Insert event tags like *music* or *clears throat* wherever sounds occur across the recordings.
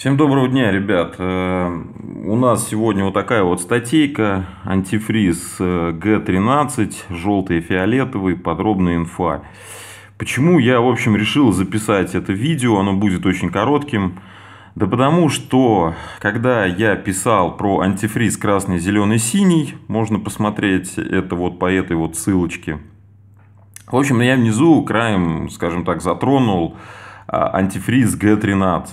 Всем доброго дня, ребят. Э, у нас сегодня вот такая вот статейка. Антифриз э, Г13, желтый и фиолетовый, подробная инфа. Почему я, в общем, решил записать это видео, оно будет очень коротким. Да потому что, когда я писал про антифриз красный, зеленый, синий, можно посмотреть это вот по этой вот ссылочке. В общем, я внизу краем, скажем так, затронул э, антифриз Г13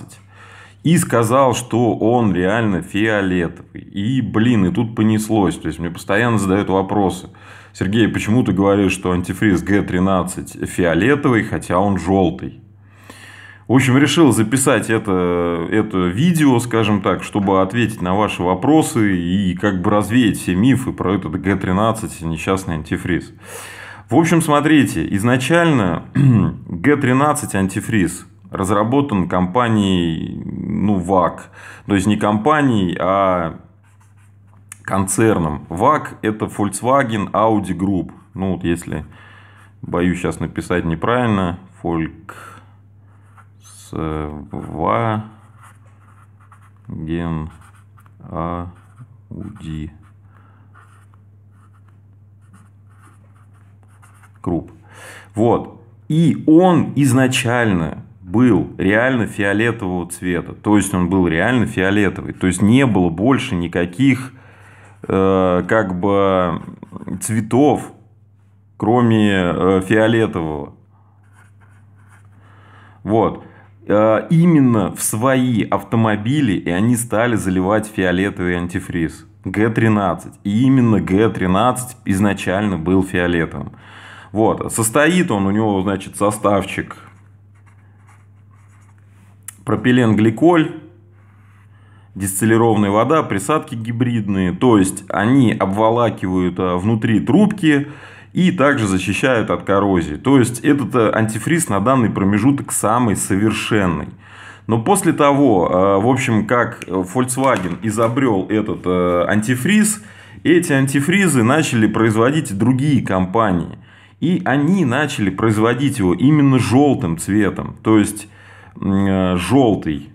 и сказал, что он реально фиолетовый. И, блин, и тут понеслось. То есть, мне постоянно задают вопросы. Сергей, почему ты говоришь, что антифриз Г13 фиолетовый, хотя он желтый? В общем, решил записать это, это видео, скажем так, чтобы ответить на ваши вопросы и как бы развеять все мифы про этот Г13 несчастный антифриз. В общем, смотрите, изначально *clears throat* Г13 антифриз разработан компанией, ну, ВАК. То есть не компанией, а концерном. ВАК – это Volkswagen Audi Group. Ну, вот если, боюсь сейчас написать неправильно, Volkswagen Audi Group. Вот. И он изначально был реально фиолетового цвета. То есть он был реально фиолетовый. То есть не было больше никаких э, как бы цветов, кроме э, фиолетового. Вот. Э, именно в свои автомобили и они стали заливать фиолетовый антифриз. Г-13. И именно Г-13 изначально был фиолетовым. Вот. Состоит он, у него, значит, составчик пропиленгликоль, дистиллированная вода, присадки гибридные. То есть они обволакивают а, внутри трубки и также защищают от коррозии. То есть этот а, антифриз на данный промежуток самый совершенный. Но после того, а, в общем, как Volkswagen изобрел этот антифриз, эти антифризы начали производить другие компании. И они начали производить его именно желтым цветом. То есть Э, желтый.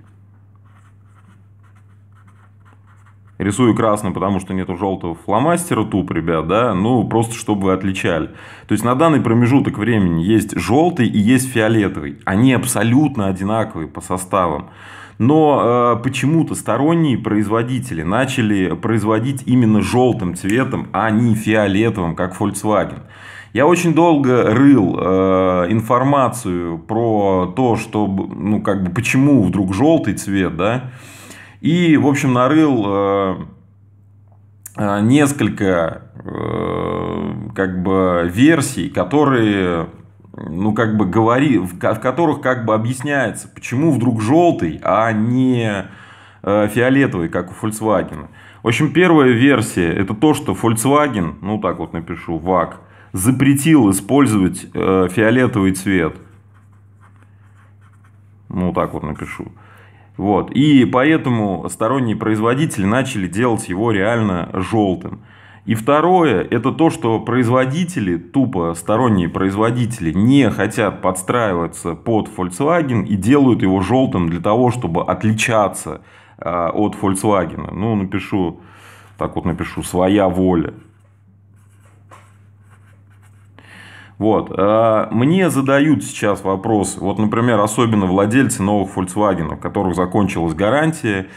Рисую красным, потому что нету желтого фломастера туп, ребят, да, ну, просто чтобы вы отличали. То есть, на данный промежуток времени есть желтый и есть фиолетовый. Они абсолютно одинаковые по составам. Но э, почему-то сторонние производители начали производить именно желтым цветом, а не фиолетовым, как Volkswagen. Я очень долго рыл э, информацию про то, что, ну, как бы, почему вдруг желтый цвет, да, и, в общем, нарыл э, э, несколько, э, как бы, версий, которые ну, как бы говори, в, в которых как бы объясняется, почему вдруг желтый, а не э, фиолетовый, как у Volkswagen. В общем, первая версия это то, что Volkswagen, ну так вот напишу, ВАК, запретил использовать э, фиолетовый цвет. Ну, так вот напишу. Вот. И поэтому сторонние производители начали делать его реально желтым. И второе, это то, что производители, тупо сторонние производители, не хотят подстраиваться под Volkswagen и делают его желтым для того, чтобы отличаться э, от Volkswagen. Ну, напишу, так вот напишу, своя воля. Вот. А, мне задают сейчас вопрос, Вот, например, особенно владельцы новых Volkswagen, у которых закончилась гарантия.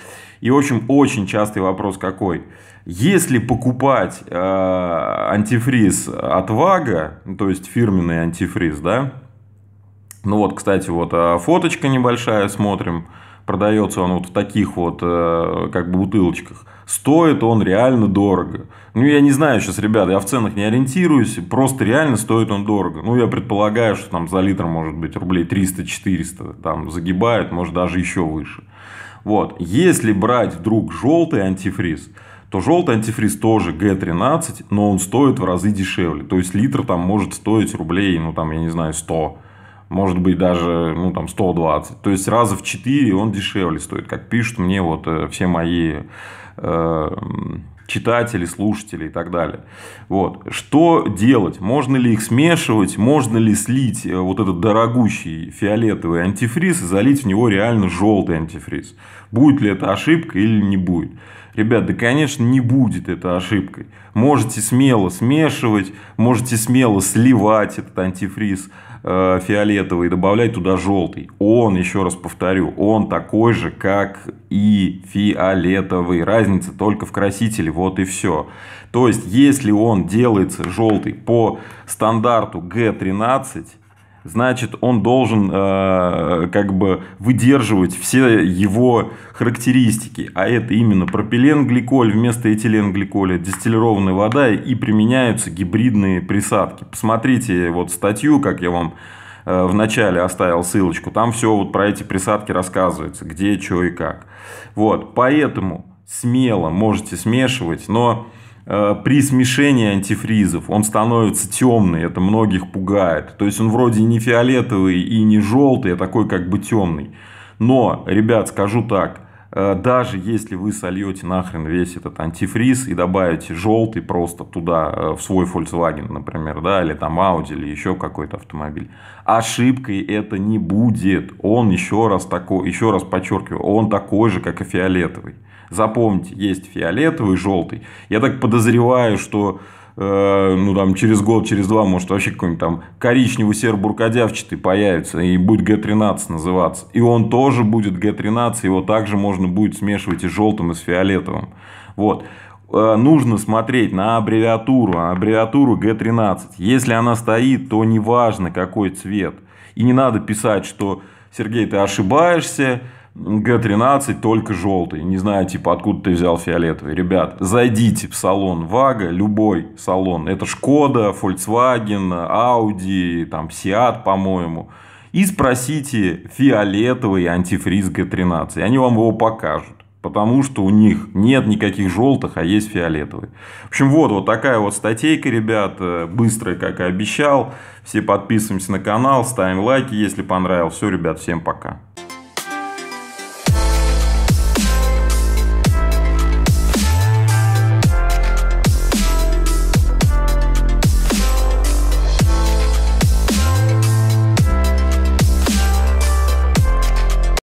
И, в общем, очень частый вопрос какой. Если покупать а, антифриз от Вага, ну, то есть фирменный антифриз, да? Ну вот, кстати, вот а, фоточка небольшая, смотрим. Продается он вот в таких вот, как бы, бутылочках – Стоит он реально дорого. Ну, я не знаю сейчас, ребята, я в ценах не ориентируюсь, просто реально стоит он дорого. Ну, я предполагаю, что там за литр может быть рублей 300-400, там загибают, может даже еще выше. Вот, если брать вдруг желтый антифриз, то желтый антифриз тоже г 13 но он стоит в разы дешевле. То есть литр там может стоить рублей, ну там, я не знаю, 100 может быть даже ну, там 120. То есть раза в 4 он дешевле стоит, как пишут мне вот э, все мои э, читатели, слушатели и так далее. Вот. Что делать? Можно ли их смешивать? Можно ли слить э, вот этот дорогущий фиолетовый антифриз и залить в него реально желтый антифриз? Будет ли это ошибка или не будет? Ребят, да, конечно, не будет это ошибкой. Можете смело смешивать, можете смело сливать этот антифриз э, фиолетовый и добавлять туда желтый. Он, еще раз повторю, он такой же, как и фиолетовый. Разница только в красителе, вот и все. То есть, если он делается желтый по стандарту G13, значит, он должен э, как бы выдерживать все его характеристики. А это именно пропиленгликоль вместо этиленгликоля, дистиллированная вода и применяются гибридные присадки. Посмотрите вот статью, как я вам э, в начале оставил ссылочку. Там все вот про эти присадки рассказывается, где, что и как. Вот, поэтому смело можете смешивать, но Э, при смешении антифризов он становится темный, это многих пугает. То есть он вроде не фиолетовый и не желтый, а такой как бы темный. Но, ребят, скажу так, э, даже если вы сольете нахрен весь этот антифриз и добавите желтый просто туда, э, в свой Volkswagen, например, да, или там Audi, или еще какой-то автомобиль, ошибкой это не будет. Он еще раз такой, еще раз подчеркиваю, он такой же, как и фиолетовый. Запомните, есть фиолетовый, желтый. Я так подозреваю, что э, ну, там, через год, через два, может, вообще какой-нибудь там коричневый сербуркодявчатый появится и будет g 13 называться. И он тоже будет g 13 его также можно будет смешивать и с желтым, и с фиолетовым. Вот. Э, нужно смотреть на аббревиатуру, а аббревиатуру g 13 Если она стоит, то неважно, какой цвет. И не надо писать, что, Сергей, ты ошибаешься, Г13 только желтый. Не знаю, типа, откуда ты взял фиолетовый. Ребят, зайдите в салон Вага, любой салон. Это Шкода, Volkswagen, Audi, там, Seat, по-моему. И спросите фиолетовый антифриз Г13. Они вам его покажут. Потому что у них нет никаких желтых, а есть фиолетовый. В общем, вот, вот такая вот статейка, ребят. Э, быстрая, как и обещал. Все подписываемся на канал, ставим лайки, если понравилось. Все, ребят, всем пока.